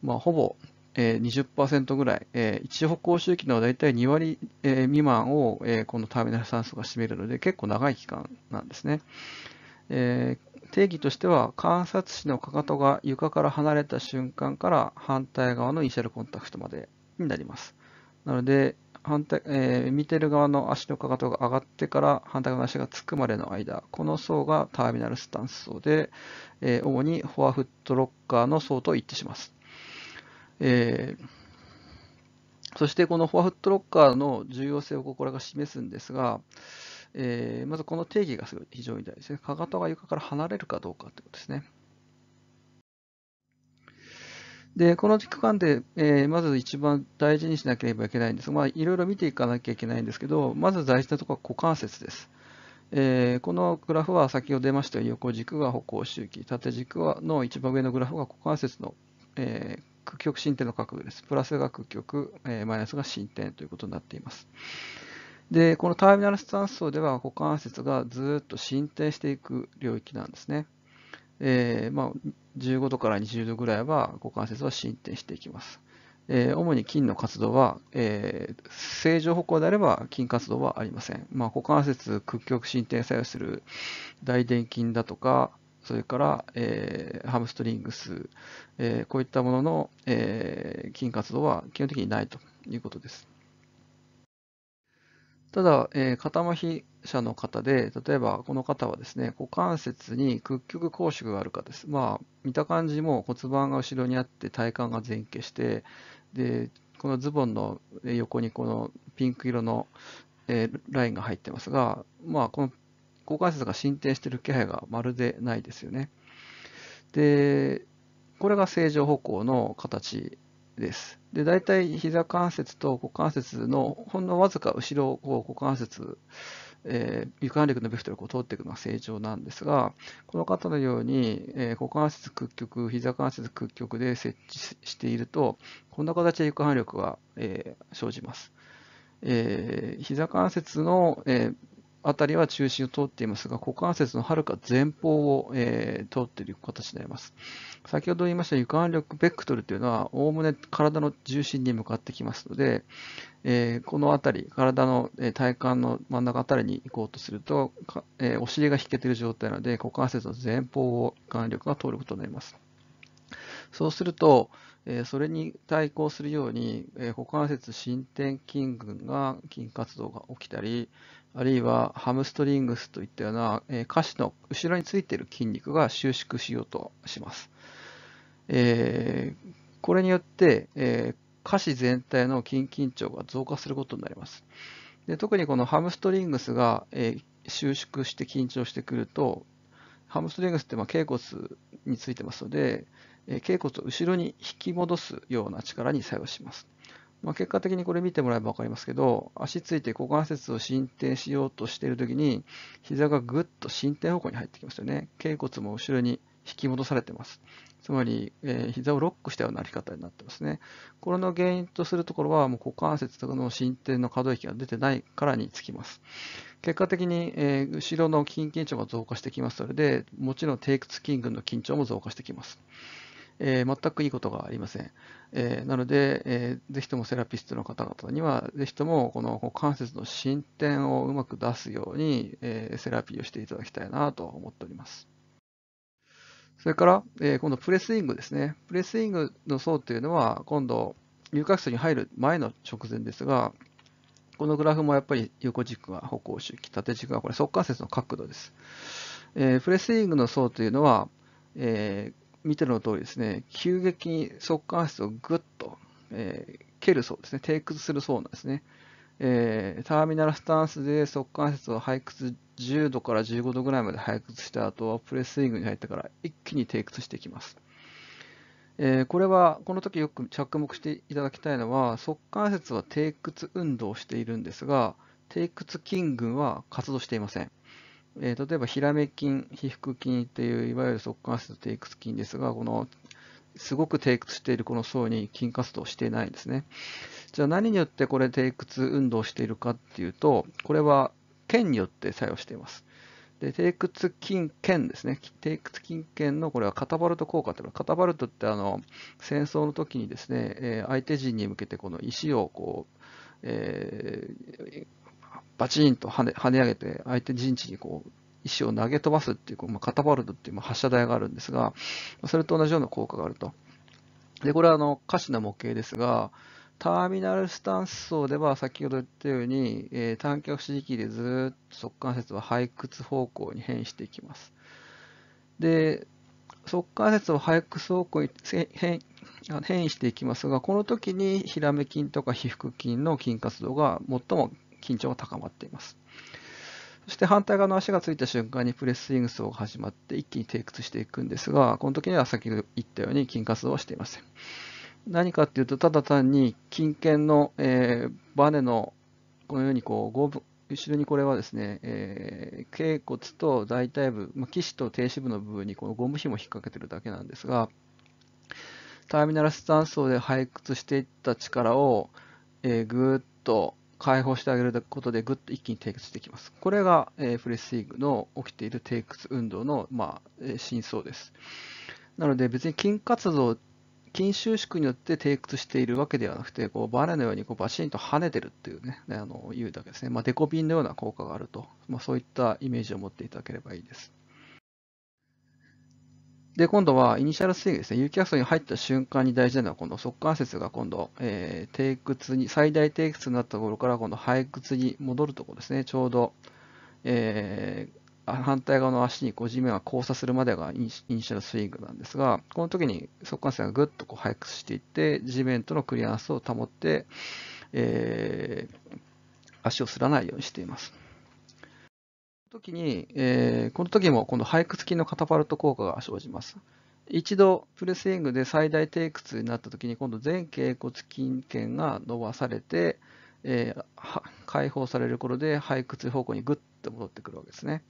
[SPEAKER 1] まあ、ほぼ、え20%ぐらい、え一方向周期の大体2割、え未満を、えこのターミナル酸素が占めるので結構長い期間なんですね。定義としては観察士のかかとが床から離れた瞬間から反対側のイニシャルコンタクトまでになります。なので反対、えー、見てる側の足のかかとが上がってから反対側の足がつくまでの間、この層がターミナルスタンス層で、えー、主にフォアフットロッカーの層と一致します。えー、そしてこのフォアフットロッカーの重要性をここらが示すんですが、えー、まずこの定義がすごい非常に大事ですね。かかとが床から離れるかどうかということですね。で、この区間で、えー、まず一番大事にしなければいけないんですが、まいろいろ見ていかなきゃいけないんですけど、まず大事なところは股関節です。えー、このグラフは先ほど出ました横軸が歩行周期、縦軸はの一番上のグラフが股関節の、えー、屈曲進展の角度です。プラスが屈曲、えー、マイナスが進展ということになっています。で、このターミナルスタンス層では股関節がずっと進展していく領域なんですね。えー、まあ、15度から20度ぐらいは股関節は進展していきます。えー、主に筋の活動は、えー、正常歩行であれば筋活動はありません。まあ、股関節屈曲伸展作用する大臀筋だとか、それから、えー、ハムストリングス、えこういったものの、え筋活動は基本的にないということです。ただ、えー、肩麻痺者の方で、例えばこの方はですね、股関節に屈曲拘縮があるかです。まあ、見た感じも骨盤が後ろにあって体幹が前傾して、で、このズボンの横にこのピンク色の、えー、ラインが入ってますが、まあ、この股関節が進展している気配がまるでないですよね。で、これが正常歩行の形です。で、大体膝関節と股関節のほんのわずか後ろを股関節、えー、床力のベクトルを通っていくのが正常なんですが、この方のように、えー、股関節屈曲、膝関節屈曲で設置していると、こんな形で床反力が、えー、生じます。えー、膝関節の、えー、あたりは中心を通っていますが、股関節のはるか前方を、えー、通っている形になります。先ほど言いました床腕力ベクトルというのは、おおむね体の重心に向かってきますので、えー、このあたり、体の、えー、体幹の真ん中あたりに行こうとすると、えお尻が引けている状態なので、股関節の前方を腕力が通ることになります。そうすると、それに対抗するように、股関節伸展筋群が筋活動が起きたり、あるいはハムストリングスといったような、えー、下肢の後ろについている筋肉が収縮しようとします。えー、これによって、えー、下肢全体の筋緊張が増加することになります。で特にこのハムストリングスが、えー、収縮して緊張してくると、ハムストリングスってまあ脛骨についてますので、えー、脛骨を後ろに引き戻すような力に作用します。まあ、結果的にこれ見てもらえば分かりますけど、足ついて股関節を伸展しようとしているときに、膝がぐっと伸展方向に入ってきますよね。肩骨も後ろに引き戻されてます。つまり、えー、膝をロックしたような歩き方になってますね。これの原因とするところは、もう股関節とかの伸展の可動域が出てないからにつきます。結果的に、えー、後ろの筋緊張が増加してきますので、もちろん低屈筋群の緊張も増加してきます。えー、全くいいことがありません。えー、なので、えー、ぜひともセラピストの方々には、ぜひともこの股関節の進展をうまく出すように、えー、セラピーをしていただきたいなと思っております。それから、えー、今度プレスイングですね。プレスイングの層というのは、今度、入角層に入る前の直前ですが、このグラフもやっぱり横軸が歩行周期、縦軸がこれ、側関節の角度です。えー、プレスイングの層というのは、えー、見ての通りですね、急激に速乾室をぐっと、えー、蹴るそうですね、低屈するそうなんですね。えー、ターミナルスタンスで速乾節を背屈10度から15度ぐらいまで背屈した後はプレススイングに入ってから一気に低屈していきます。えー、これはこの時よく着目していただきたいのは速乾節は低屈運動をしているんですが低屈筋群は活動していません。えー、例えば、ヒラメ筋、皮腹筋っていう、いわゆる側乾性低屈筋ですが、この、すごく低屈しているこの層に筋活動していないんですね。じゃあ何によってこれ低屈運動しているかっていうと、これは腱によって作用しています。で、低屈筋腱ですね。低屈筋腱のこれはカタバルト効果というのは、カタバルトってあの、戦争の時にですね、えー、相手陣に向けてこの石をこう、えー、バチンと跳ね跳ね上げて、相手陣地にこう、石を投げ飛ばすっていう、こうまあ、カタパルトっていう発射台があるんですが、それと同じような効果があると。で、これはあの、可視な模型ですが、ターミナルスタンス層では先ほど言ったように、えー、短脚刺激でずっと速関節は背屈方向に変異していきます。で、側関節を背屈方向に変変異していきますが、この時にひらめ筋とか皮腹筋の筋活動が最も緊張が高まっています。そして反対側の足がついた瞬間にプレススイング層が始まって一気に低屈していくんですが、この時には先ほど言ったように筋活動はしていません。何かっていうと、ただ単に筋腱の、えー、バネのこのようにこう5分、後ろにこれはですね、えー、頸骨と大腿部、まあ、騎士と低脂部の部分にこのゴム紐を引っ掛けてるだけなんですが、ターミナルスタンスで背屈していった力を、えー、ぐーっと解放してあげることでぐっと一気に低屈してきます。これが、えレッシングの起きている低屈運動の、まあ、え真相です。なので別に筋活動、筋収縮によって低屈しているわけではなくて、こうバネのようにこうバシンと跳ねてるっていうね、あのいうだけですね。まあ、デコピンのような効果があると、まあ、そういったイメージを持っていただければいいです。で、今度はイニシャルスイングですね。有機酸に入った瞬間に大事なのは、今度、側関節が今度、えー、低屈に、最大低屈になったところから、今度、背屈に戻るところですね。ちょうど、えー、反対側の足にこう地面が交差するまでがイニシャルスイングなんですが、この時に側関節がぐっとこう背屈していって、地面とのクリアランスを保って、えー、足をすらないようにしています。時に、えー、この時も今度背屈筋のカタパルト効果が生じます。一度プレスイングで最大低屈になった時に今度前頸骨筋腱が伸ばされて、えー、解放される頃で背屈方向にグッと戻ってくるわけですね。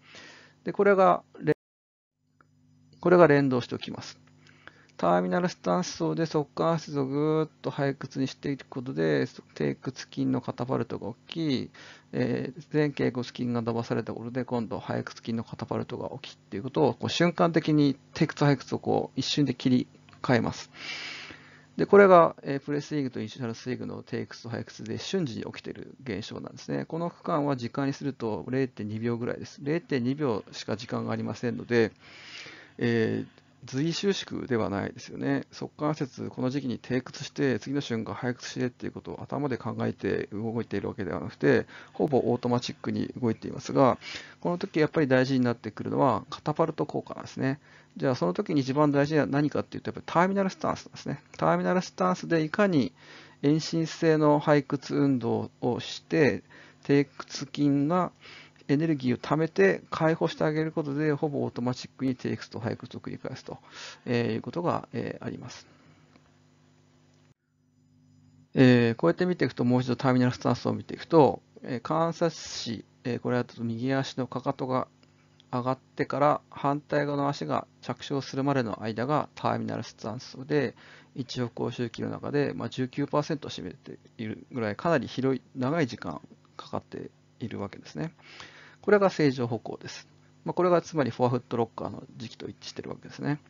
[SPEAKER 1] でこれがこれが連動しておきます。ターミナルスタンス層で速乾圧をぐーっと背屈にしていくことで、低屈筋のカタパルトが大きい、えー、前頸骨筋が伸ばされたことで、今度背屈筋のカタパルトが大きいっていうことを、こう瞬間的に低屈背屈をこう一瞬で切り替えます。で、これが、えー、プレスイングとイニシャルスイングの低屈と背屈で瞬時に起きている現象なんですね。この区間は時間にすると0.2秒ぐらいです。0.2秒しか時間がありませんので、えー随意収縮ではないですよね。速関節、この時期に低屈して、次の瞬間背屈してっていうことを頭で考えて動いているわけではなくて、ほぼオートマチックに動いていますが、この時やっぱり大事になってくるのは、カタパルト効果なんですね。じゃあ、その時に一番大事な何かっていうと、やっぱりターミナルスタンスなんですね。ターミナルスタンスでいかに遠心性の背屈運動をして、低屈筋が、エネルギーを貯めて解放してあげることで、ほぼオートマチックにテイクスと俳屈と繰り返すと、えいうことが、えあります。えこうやって見ていくと、もう一度ターミナルスタンスを見ていくと、え観察し、えこれは右足のかかとが上がってから反対側の足が着床するまでの間がターミナルスタンスで1億光周期の中で、ま19%を占めているぐらいかなり広い長い時間かかっているわけですね。これが正常歩行です。これがつまりフォアフットロッカーの時期と一致しているわけですね。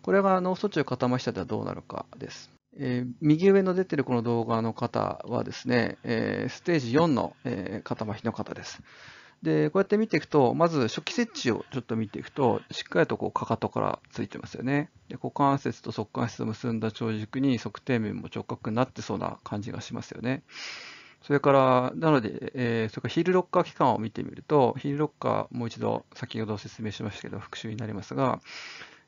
[SPEAKER 1] これが脳卒中固ましたではどうなるかです。えー、右上の出ているこの動画の方はですね、えー、ステージ4の、えー、固まりの方です。で、こうやって見ていくと、まず初期設置をちょっと見ていくと、しっかりとこうかかとからついてますよね。で股関節と側関節を結んだ長軸に側底面も直角になってそうな感じがしますよね。それから、なので、えー、それからヒールロッカー期間を見てみると、ヒールロッカー、もう一度先ほど説明しましたけど、復習になりますが、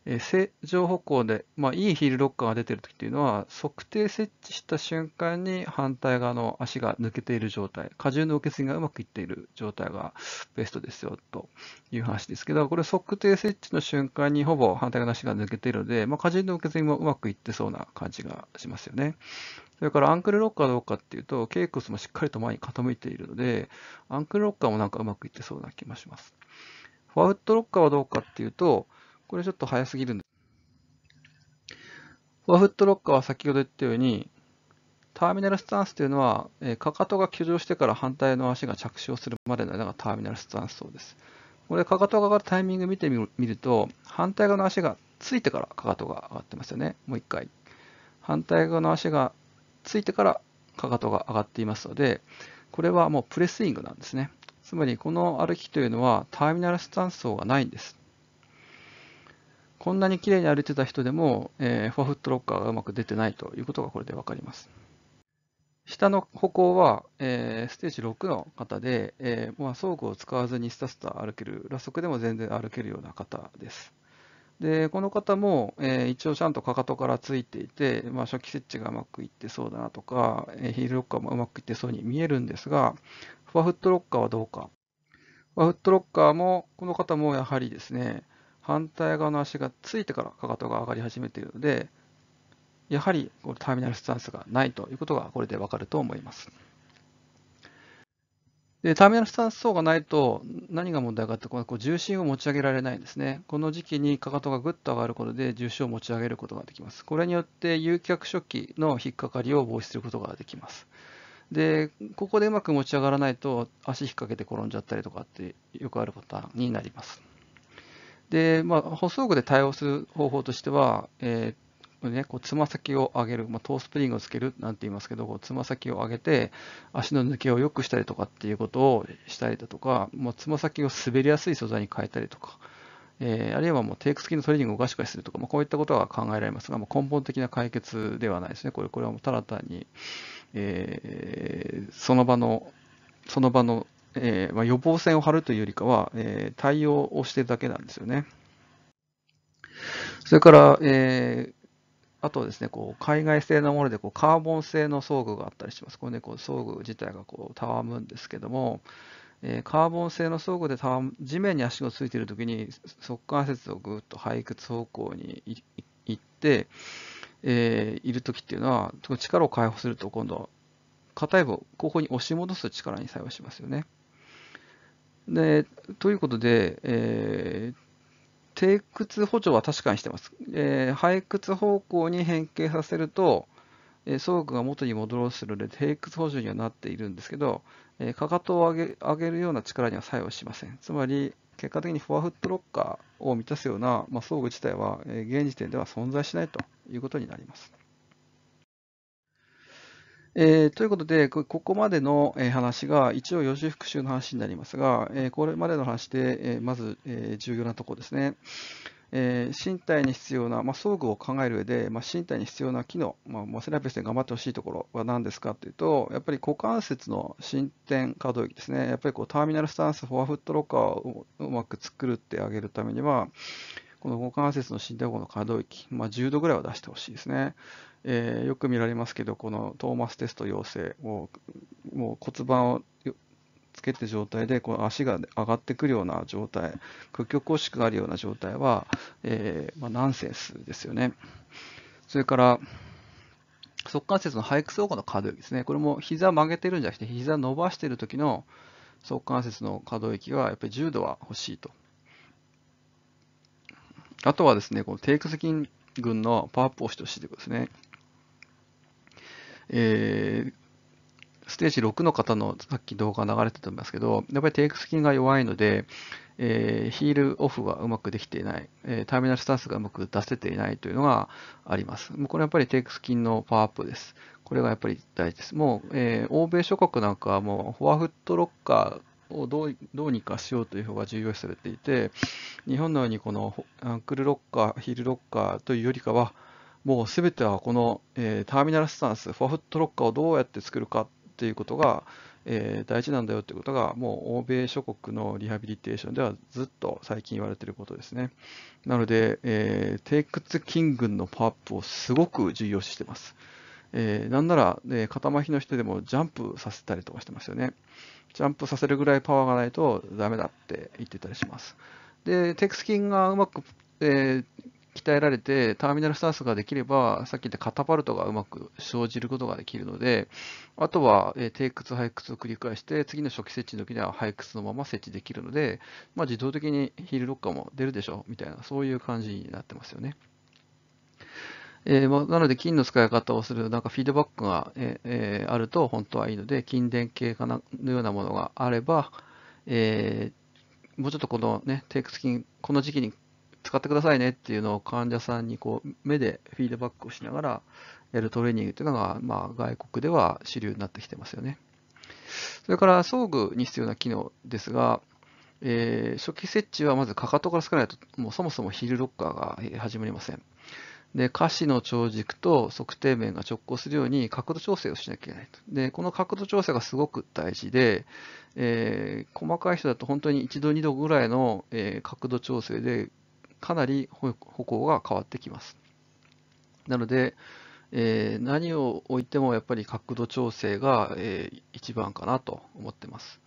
[SPEAKER 1] えー、正常歩行で、まあ、いいヒールロッカーが出てるときというのは、測定設置した瞬間に反対側の足が抜けている状態、荷重の受け継ぎがうまくいっている状態がベストですよという話ですけど、これ測定設置の瞬間にほぼ反対側の足が抜けているので、まあ、荷重の受け継ぎもうまくいってそうな感じがしますよね。それからアンクルロッカはどうかっていうと、ケイクスもしっかりと前に傾いているので、アンクルロッカーもなんかうまくいってそうな気もします。フォアウッドロッカーはどうかっていうと、これちょっと早すぎるんです。フォアフットロッカーは先ほど言ったように、ターミナルスタンスというのは、えかかとが騎乗してから反対の足が着床するまでの間がターミナルスタンスそうです。これ、かかとが上がるタイミング見てみると、反対側の足がついてからかかとが上がってますよね。もう一回。反対側の足がついてからかかとが上がっていますので、これはもうプレスイングなんですね。つまりこの歩きというのはターミナルスタンス層がないんです。こんなに綺麗に歩いてた人でも、えー、フォアフットロッカーがうまく出てないということがこれで分かります。下の歩行は、えー、ステージ6の方で、えーまあ、装具を使わずにスタスタ歩ける、裸足でも全然歩けるような方です。でこの方も、えー、一応ちゃんとかかとからついていて、まあ、初期設置がうまくいってそうだなとか、えー、ヒールロッカーもうまくいってそうに見えるんですが、フワフットロッカーはどうか。フワフットロッカーも、この方もやはりですね、反対側の足がついてからかかとが上がり始めているので、やはりこのターミナルスタンスがないということがこれでわかると思います。でターミナルスタンス層がないと何が問題かってこのこう重心を持ち上げられないんですね。この時期にかかとがぐっと上がることで重心を持ち上げることができます。これによって有脚初期の引っかかりを防止することができます。で、ここでうまく持ち上がらないと足引っ掛けて転んじゃったりとかってよくあるパターンになります。で、まあ、補装具で対応する方法としては、えー、ね、こうつま先を上げる、まあ、トースプリングをつけるなんて言いますけど、こうつま先を上げて、足の抜けを良くしたりとかっていうことをしたりだとか、もうつま先を滑りやすい素材に変えたりとか、えー、あるいはもうテイク付きのトレーニングをおかしくするとか、まあ、こういったことが考えられますが、まあ、根本的な解決ではないですね。これこれはもうただ単に、えー、その場の、その場の、えーまあ、予防線を張るというよりかは、えー、対応をしているだけなんですよね。それから、えーあとですね、こう海外製のものでこうカーボン製の装具があったりします。これね、こう装具自体がこうたわむんですけども、えー、カーボン製の装具でたわ地面に足をついているときに、側関節をぐっと背屈方向に行って、えー、いるときっていうのは、力を解放すると今度は硬い部を後方に押し戻す力に作用しますよね。でということで、えー低屈補助は確かにしてます。えー、背屈方向に変形させると、えー、装具が元に戻ろうするので、低屈補助にはなっているんですけど、えー、かかとを上げ上げるような力には作用しません。つまり、結果的にフォアフットロッカーを満たすような、まあ、装具自体は、えー、現時点では存在しないということになります。えー、ということで、ここまでの話が一応予習復習の話になりますが、えこれまでの話で、えまず、え重要なところですね。え身体に必要な、まあ、装具を考える上で、まあ、身体に必要な機能、まあ、セラピスで頑張ってほしいところは何ですかというと、やっぱり股関節の伸展可動域ですね、やっぱりこうターミナルスタンス、フォアフットロッカーをうまく作るってあげるためには、この股関節の伸展後の可動域、まあ、10度ぐらいは出してほしいですね。えー、よく見られますけど、このトーマステスト陽性、もうもう骨盤をつけて状態で、この足が上がってくるような状態、屈曲拘縮があるような状態は、えー、まあ、ナンセンスですよね。それから、側関節の背屈横の可動域ですね。これも膝曲げてるんじゃなくて、膝伸ばしてる時の側関節の可動域はやっぱり重度は欲しいと。あとはですね、この低屈筋群のパワーアップをしてほしいということですね。えー、ステージ6の方のさっき動画流れてたんですけど、やっぱりテイクスキンが弱いので、えー、ヒールオフがうまくできていない、えー、ターミナルスタンスがうまく出せていないというのがあります。もうこれやっぱりテイクスキンのパワーアップです。これがやっぱり大事です。もう、えー、欧米諸国なんかはもうフォアフットロッカーをどうどうにかしようという方が重要視されていて、日本のようにこのアンクルロッカー、ヒールロッカーというよりかは、もうすべてはこの、えー、ターミナルスタンス、フォアフットロッカーをどうやって作るかっていうことが、えー、大事なんだよっていうことが、もう欧米諸国のリハビリテーションではずっと最近言われてることですね。なので、えー、テイクツキングのパワーアップをすごく重要視してます。えー、なんなら、ね、肩麻痺の人でもジャンプさせたりとかしてますよね。ジャンプさせるぐらいパワーがないとダメだって言ってたりします。で、テクスキンがうまく、えー、鍛えられて、ターミナルスタンスができれば、さっき言ったカタパルトがうまく生じることができるので、あとは、え低屈、背屈を繰り返して、次の初期設置の時には背屈のまま設置できるので、まあ、自動的にヒールロッカーも出るでしょうみたいな、そういう感じになってますよね。えーまなので、筋の使い方をする、なんかフィードバックが、ええー、あると本当はいいので、筋電系かなのようなものがあれば、えー、もうちょっとこのね、低屈筋、この時期に使ってくださいねっていうのを患者さんにこう目でフィードバックをしながらやるトレーニングというのが、まあ、外国では主流になってきてますよね。それから装具に必要な機能ですが、えー、初期設置はまずかかとからつかないと、もうそもそもヒールロッカーが始まりません。で、下肢の長軸と測定面が直行するように角度調整をしなきゃいけないと。で、この角度調整がすごく大事で、えー、細かい人だと本当に1度2度ぐらいの、え角度調整でかなり歩行が変わってきます。なので、えー、何を置いてもやっぱり角度調整が、えー、一番かなと思ってます。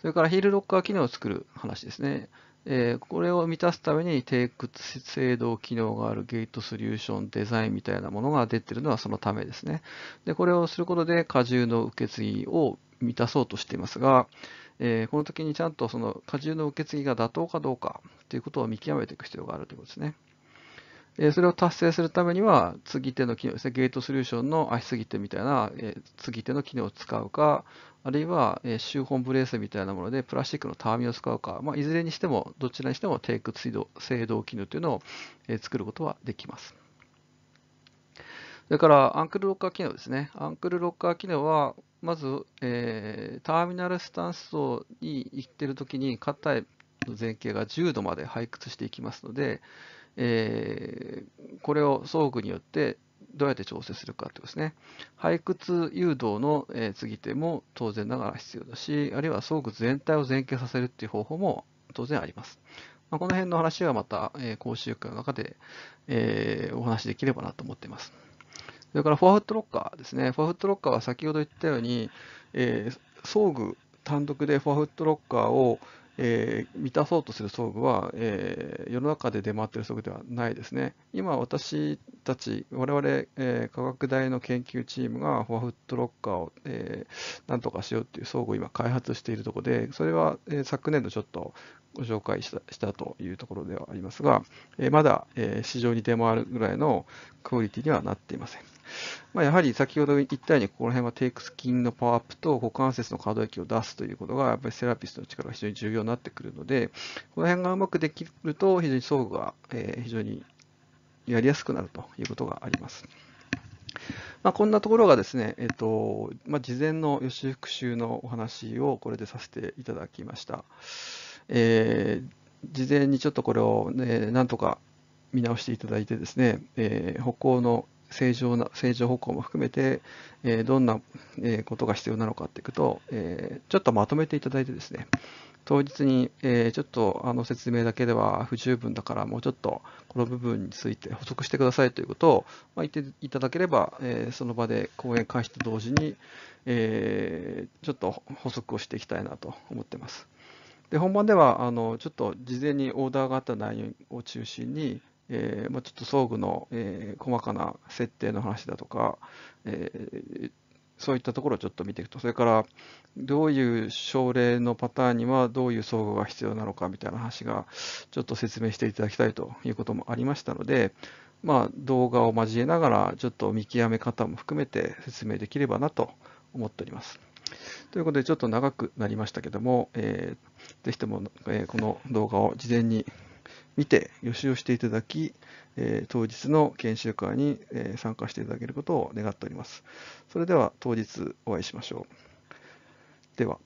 [SPEAKER 1] それからヒールロッカー機能を作る話ですね。えー、これを満たすために低屈制動機能があるゲートソリューションデザインみたいなものが出てるのはそのためですね。で、これをすることで荷重の受け継ぎを満たそうとしていますが、えー、この時にちゃんとその荷重の受け継ぎが妥当かどうかということを見極めていく必要があるということですね。えそれを達成するためには、次手の機能ですね、ゲートソリューションの足すぎ手みたいな、え継手の機能を使うか、あるいは、え周本ブレースみたいなものでプラスチックのたわみを使うか、まあ、いずれにしても、どちらにしてもテイク水制動機能というのを、え作ることはできます。それから、アンクルロッカー機能ですね。アンクルロッカー機能は、まず、えー、ターミナルスタンス層に行ってる時に肩への前傾が10度まで背屈していきますので、えー、これを装具によってどうやって調整するかということですね。背屈誘導の、え継ぎ手も当然ながら必要だし、あるいは装具全体を前傾させるっていう方法も当然あります。まあ、この辺の話はまた、えー、講習会の中で、えー、お話できればなと思っています。それからフォアフットロッカーですね。フォアフットロッカーは先ほど言ったように、えー、装具単独でフォアフットロッカーを、えー、満たそうとする装具は、えー、世の中で出回っている装具ではないですね。今私たち、我々、えー、科学大の研究チームがフォアフットロッカーを、えー、なんとかしようっていう装具を今開発しているところで、それは、えー、昨年度ちょっとご紹介したしたというところではありますが、えー、まだ、えー、市場に出回るぐらいのクオリティにはなっていません。まあ、やはり先ほど言ったように、ここら辺はテ屈クス筋のパワーアップと股関節の可動域を出すということが、やっぱりセラピストの力が非常に重要になってくるので、この辺がうまくできると、非常に装具が、え非常にやりやすくなるということがあります。まあ、こんなところがですね、えっ、とまあ、事前の予習復習のお話をこれでさせていただきました。えー、事前にちょっとこれを、ね、なんとか見直していただいてですね、えー、歩行の正常な正常歩行も含めて、えどんなことが必要なのかっていくと、えちょっとまとめていただいてですね当日に、えちょっとあの説明だけでは不十分だからもうちょっとこの部分について補足してくださいということを、ま言っていただければ、えその場で講演開始と同時に、えちょっと補足をしていきたいなと思ってます。で本番ではあのちょっと事前にオーダーがあった内容を中心に、えー、まあ、ちょっと装具の、えー、細かな設定の話だとか、えー、そういったところをちょっと見ていくと、それからどういう症例のパターンにはどういう装具が必要なのかみたいな話がちょっと説明していただきたいということもありましたので、まあ、動画を交えながらちょっと見極め方も含めて説明できればなと思っております。ということでちょっと長くなりましたけども、えー、ぜひとも、えこの動画を事前に見て予習をしていただき、え当日の研修会に、え参加していただけることを願っております。それでは当日お会いしましょう。では。